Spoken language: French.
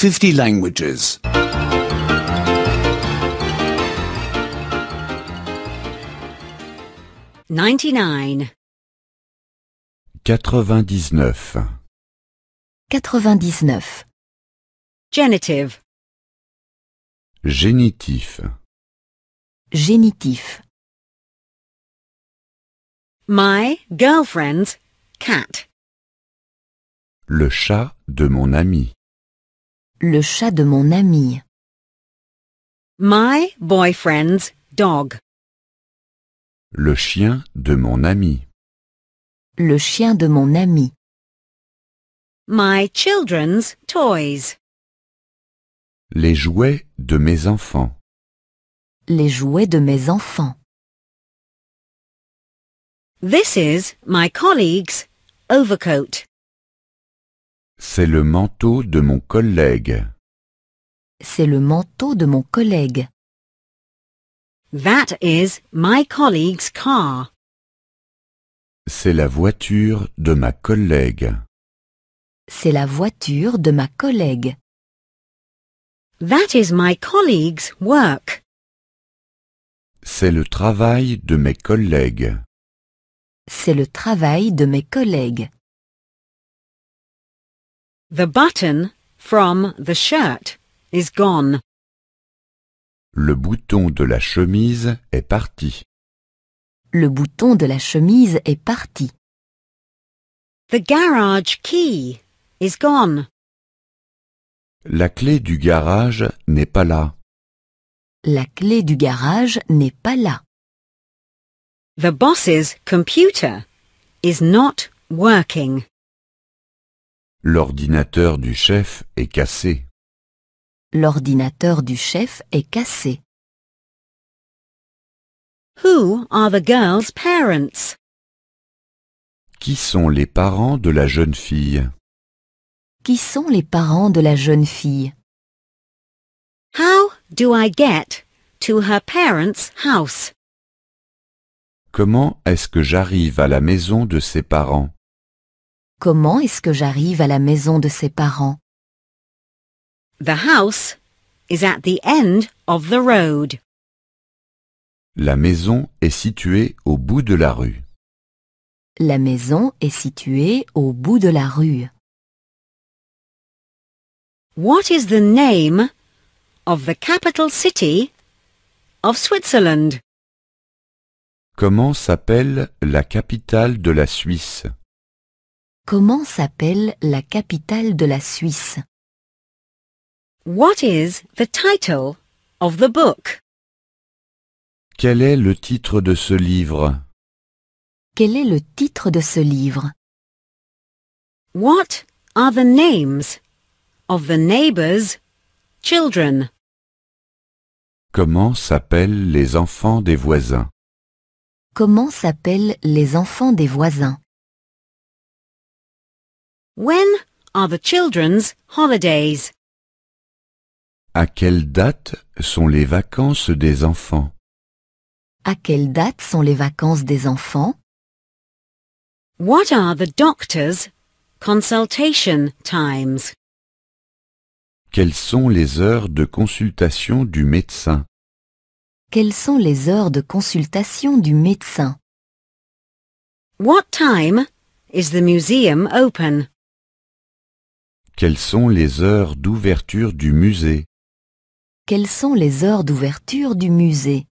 50 languages. 99. 99. 99. Genitive. Génitif. Génitif. My girlfriend's cat. Le chat de mon ami. Le chat de mon ami. My boyfriend's dog. Le chien de mon ami. Le chien de mon ami. My children's toys. Les jouets de mes enfants. Les jouets de mes enfants. This is my colleague's overcoat. C'est le manteau de mon collègue. C'est le manteau de mon collègue. That is my colleague's car. C'est la voiture de ma collègue. C'est la voiture de ma collègue. That is my colleague's work. C'est le travail de mes collègues. C'est le travail de mes collègues. The button from the shirt is gone. Le bouton de la chemise est parti. Le bouton de la chemise est parti. The garage key is gone. La clé du garage n'est pas là. La clé du garage n'est pas là. The boss's computer is not working. L'ordinateur du chef est cassé. L'ordinateur du chef est cassé. Who are the girl's parents? Qui sont les parents de la jeune fille? Qui sont les parents de la jeune fille? How do I get to her parents' house? Comment est-ce que j'arrive à la maison de ses parents? Comment est-ce que j'arrive à la maison de ses parents? The La maison est située au bout de la rue. La maison est située au bout de la rue. What is the name of the capital city of Switzerland? Comment s'appelle la capitale de la Suisse? Comment s'appelle la capitale de la Suisse What is the title of the book Quel est le titre de ce livre Quel est le titre de ce livre What are the names of the neighbors' children Comment s'appellent les enfants des voisins Comment s'appellent les enfants des voisins When are the children's holidays? À quelle date sont les vacances des enfants? À quelle date sont les vacances des enfants? What are the doctor's consultation times? Quelles sont les heures de consultation du médecin? Quelles sont les heures de consultation du médecin? What time is the museum open? Quelles sont les heures d'ouverture du musée